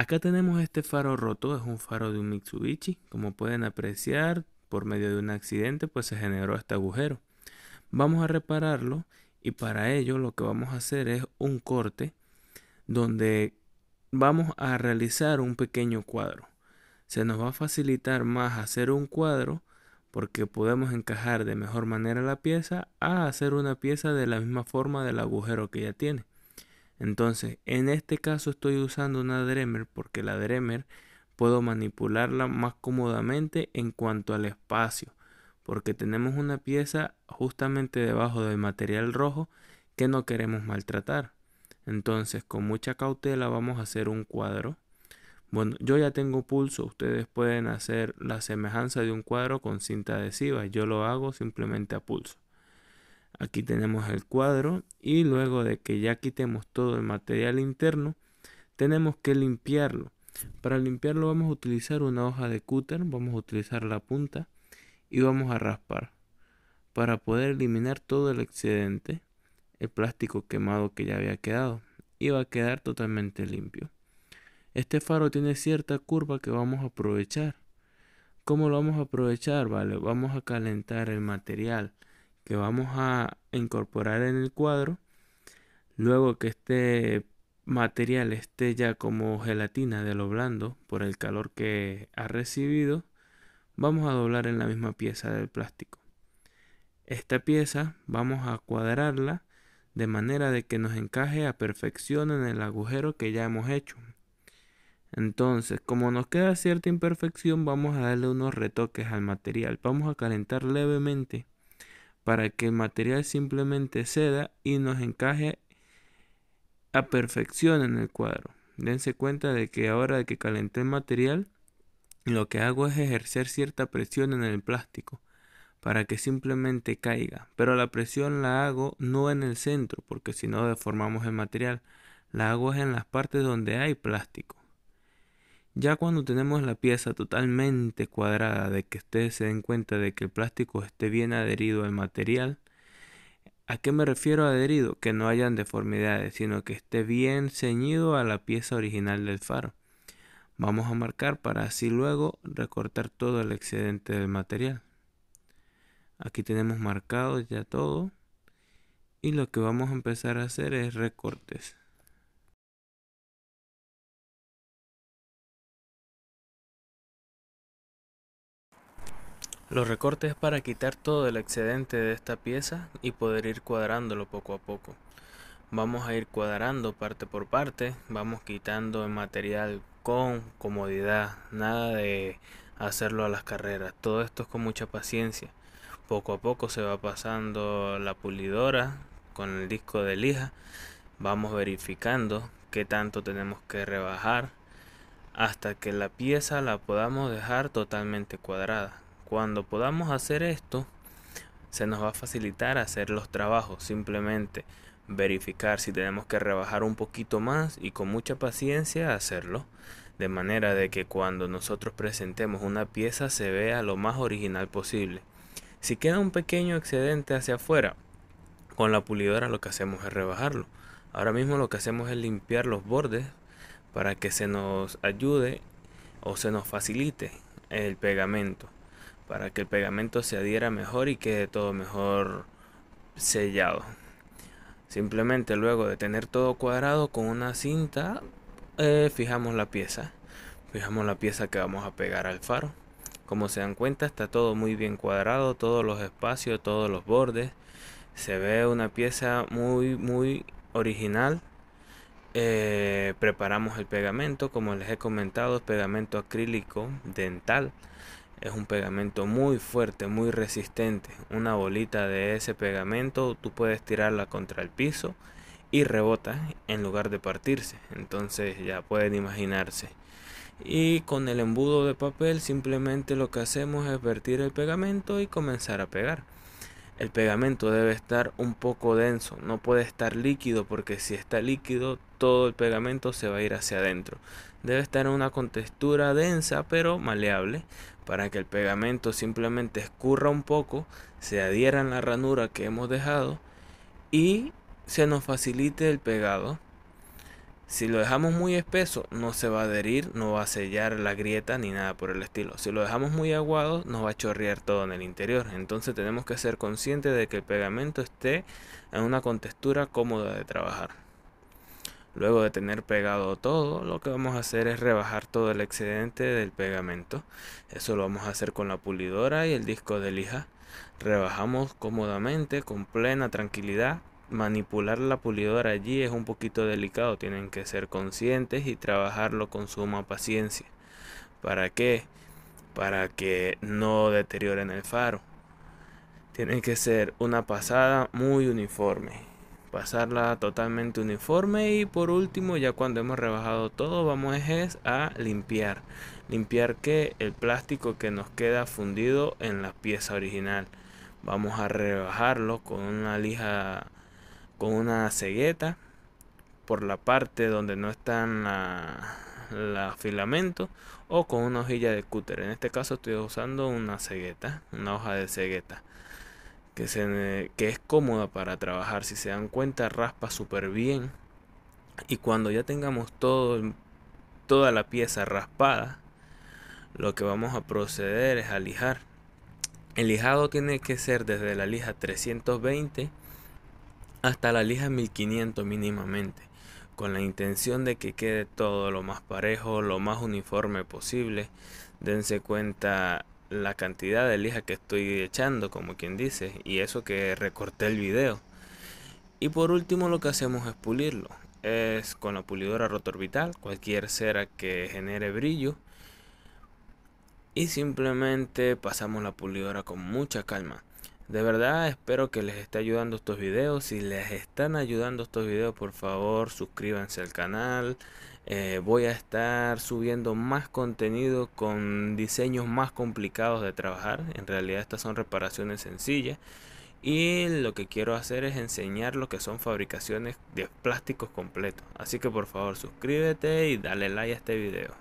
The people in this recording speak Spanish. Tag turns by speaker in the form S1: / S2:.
S1: Acá tenemos este faro roto, es un faro de un Mitsubishi. Como pueden apreciar, por medio de un accidente pues se generó este agujero. Vamos a repararlo y para ello lo que vamos a hacer es un corte donde vamos a realizar un pequeño cuadro. Se nos va a facilitar más hacer un cuadro porque podemos encajar de mejor manera la pieza a hacer una pieza de la misma forma del agujero que ya tiene. Entonces, en este caso estoy usando una Dremer porque la Dremer puedo manipularla más cómodamente en cuanto al espacio. Porque tenemos una pieza justamente debajo del material rojo que no queremos maltratar. Entonces, con mucha cautela vamos a hacer un cuadro. Bueno, yo ya tengo pulso, ustedes pueden hacer la semejanza de un cuadro con cinta adhesiva, yo lo hago simplemente a pulso. Aquí tenemos el cuadro y luego de que ya quitemos todo el material interno, tenemos que limpiarlo. Para limpiarlo vamos a utilizar una hoja de cúter, vamos a utilizar la punta y vamos a raspar para poder eliminar todo el excedente, el plástico quemado que ya había quedado y va a quedar totalmente limpio. Este faro tiene cierta curva que vamos a aprovechar. ¿Cómo lo vamos a aprovechar? Vale, vamos a calentar el material que vamos a incorporar en el cuadro. Luego que este material esté ya como gelatina de lo blando por el calor que ha recibido, vamos a doblar en la misma pieza del plástico. Esta pieza vamos a cuadrarla de manera de que nos encaje a perfección en el agujero que ya hemos hecho. Entonces, como nos queda cierta imperfección, vamos a darle unos retoques al material. Vamos a calentar levemente para que el material simplemente ceda y nos encaje a perfección en el cuadro. Dense cuenta de que ahora que calenté el material, lo que hago es ejercer cierta presión en el plástico para que simplemente caiga. Pero la presión la hago no en el centro, porque si no deformamos el material. La hago es en las partes donde hay plástico. Ya cuando tenemos la pieza totalmente cuadrada, de que ustedes se den cuenta de que el plástico esté bien adherido al material, ¿a qué me refiero adherido? Que no hayan deformidades, sino que esté bien ceñido a la pieza original del faro. Vamos a marcar para así luego recortar todo el excedente del material. Aquí tenemos marcado ya todo. Y lo que vamos a empezar a hacer es recortes. Los recortes para quitar todo el excedente de esta pieza y poder ir cuadrándolo poco a poco. Vamos a ir cuadrando parte por parte, vamos quitando el material con comodidad, nada de hacerlo a las carreras, todo esto es con mucha paciencia. Poco a poco se va pasando la pulidora con el disco de lija, vamos verificando qué tanto tenemos que rebajar hasta que la pieza la podamos dejar totalmente cuadrada cuando podamos hacer esto, se nos va a facilitar hacer los trabajos. Simplemente verificar si tenemos que rebajar un poquito más y con mucha paciencia hacerlo. De manera de que cuando nosotros presentemos una pieza se vea lo más original posible. Si queda un pequeño excedente hacia afuera, con la pulidora lo que hacemos es rebajarlo. Ahora mismo lo que hacemos es limpiar los bordes para que se nos ayude o se nos facilite el pegamento para que el pegamento se adhiera mejor y quede todo mejor sellado. Simplemente luego de tener todo cuadrado con una cinta, eh, fijamos la pieza. Fijamos la pieza que vamos a pegar al faro. Como se dan cuenta, está todo muy bien cuadrado, todos los espacios, todos los bordes. Se ve una pieza muy, muy original. Eh, preparamos el pegamento, como les he comentado, pegamento acrílico dental. Es un pegamento muy fuerte, muy resistente. Una bolita de ese pegamento tú puedes tirarla contra el piso y rebota en lugar de partirse. Entonces ya pueden imaginarse. Y con el embudo de papel simplemente lo que hacemos es vertir el pegamento y comenzar a pegar el pegamento debe estar un poco denso, no puede estar líquido porque si está líquido todo el pegamento se va a ir hacia adentro. Debe estar en una contextura densa pero maleable para que el pegamento simplemente escurra un poco, se adhiera en la ranura que hemos dejado y se nos facilite el pegado si lo dejamos muy espeso, no se va a adherir, no va a sellar la grieta ni nada por el estilo. Si lo dejamos muy aguado, nos va a chorrear todo en el interior. Entonces tenemos que ser conscientes de que el pegamento esté en una contextura cómoda de trabajar. Luego de tener pegado todo, lo que vamos a hacer es rebajar todo el excedente del pegamento. Eso lo vamos a hacer con la pulidora y el disco de lija. Rebajamos cómodamente, con plena tranquilidad, manipular la pulidora allí es un poquito delicado, tienen que ser conscientes y trabajarlo con suma paciencia. ¿Para qué? Para que no deterioren el faro. Tiene que ser una pasada muy uniforme. Pasarla totalmente uniforme y por último ya cuando hemos rebajado todo vamos a limpiar. Limpiar que el plástico que nos queda fundido en la pieza original. Vamos a rebajarlo con una lija con una cegueta por la parte donde no están la, filamentos filamento o con una hojilla de cúter. En este caso estoy usando una cegueta, una hoja de cegueta. Que, se, que es cómoda para trabajar. Si se dan cuenta, raspa súper bien. Y cuando ya tengamos todo, toda la pieza raspada, lo que vamos a proceder es a lijar. El lijado tiene que ser desde la lija 320 hasta la lija 1500 mínimamente, con la intención de que quede todo lo más parejo, lo más uniforme posible. Dense cuenta la cantidad de lija que estoy echando, como quien dice, y eso que recorté el video. Y por último lo que hacemos es pulirlo. Es con la pulidora rotorbital, cualquier cera que genere brillo. Y simplemente pasamos la pulidora con mucha calma. De verdad espero que les esté ayudando estos videos. Si les están ayudando estos videos, por favor suscríbanse al canal. Eh, voy a estar subiendo más contenido con diseños más complicados de trabajar. En realidad estas son reparaciones sencillas. Y lo que quiero hacer es enseñar lo que son fabricaciones de plásticos completos. Así que por favor suscríbete y dale like a este video.